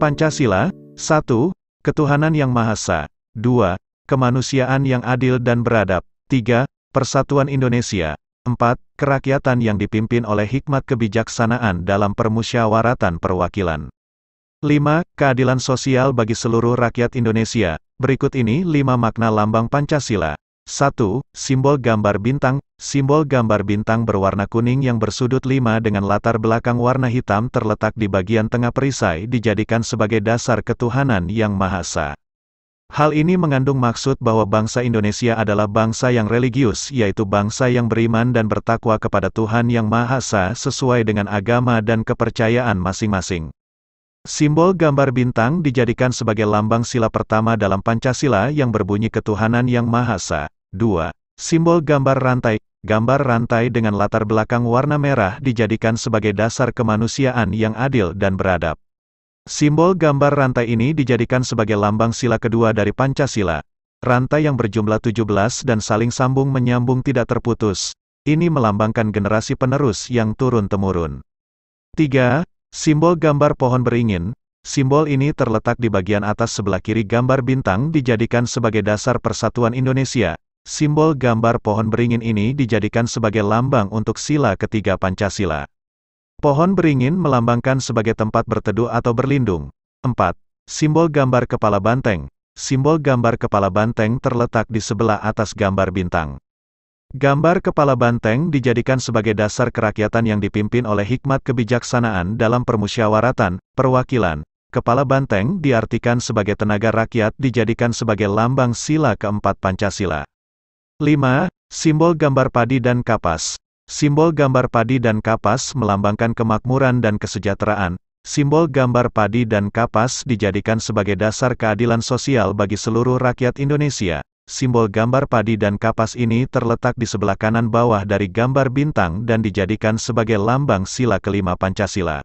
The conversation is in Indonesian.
Pancasila, 1. Ketuhanan yang Maha Esa. 2. Kemanusiaan yang adil dan beradab. 3. Persatuan Indonesia. 4. Kerakyatan yang dipimpin oleh hikmat kebijaksanaan dalam permusyawaratan perwakilan. 5. Keadilan sosial bagi seluruh rakyat Indonesia. Berikut ini 5 makna lambang Pancasila. 1. Simbol gambar bintang Simbol gambar bintang berwarna kuning yang bersudut 5 dengan latar belakang warna hitam terletak di bagian tengah perisai dijadikan sebagai dasar ketuhanan yang mahasa. Hal ini mengandung maksud bahwa bangsa Indonesia adalah bangsa yang religius, yaitu bangsa yang beriman dan bertakwa kepada Tuhan Yang mahasa sesuai dengan agama dan kepercayaan masing-masing. Simbol gambar bintang dijadikan sebagai lambang sila pertama dalam Pancasila yang berbunyi ketuhanan yang mahasa. 2. Simbol gambar rantai, gambar rantai dengan latar belakang warna merah dijadikan sebagai dasar kemanusiaan yang adil dan beradab. Simbol gambar rantai ini dijadikan sebagai lambang sila kedua dari Pancasila. Rantai yang berjumlah 17 dan saling sambung menyambung tidak terputus. Ini melambangkan generasi penerus yang turun-temurun. 3. Simbol gambar pohon beringin, Simbol ini terletak di bagian atas sebelah kiri gambar bintang dijadikan sebagai dasar persatuan Indonesia, Simbol gambar pohon beringin ini dijadikan sebagai lambang untuk sila ketiga Pancasila. Pohon beringin melambangkan sebagai tempat berteduh atau berlindung. 4. Simbol gambar kepala banteng. Simbol gambar kepala banteng terletak di sebelah atas gambar bintang. Gambar kepala banteng dijadikan sebagai dasar kerakyatan yang dipimpin oleh hikmat kebijaksanaan dalam permusyawaratan, perwakilan. Kepala banteng diartikan sebagai tenaga rakyat dijadikan sebagai lambang sila keempat Pancasila. 5. Simbol gambar padi dan kapas. Simbol gambar padi dan kapas melambangkan kemakmuran dan kesejahteraan. Simbol gambar padi dan kapas dijadikan sebagai dasar keadilan sosial bagi seluruh rakyat Indonesia. Simbol gambar padi dan kapas ini terletak di sebelah kanan bawah dari gambar bintang dan dijadikan sebagai lambang sila kelima Pancasila.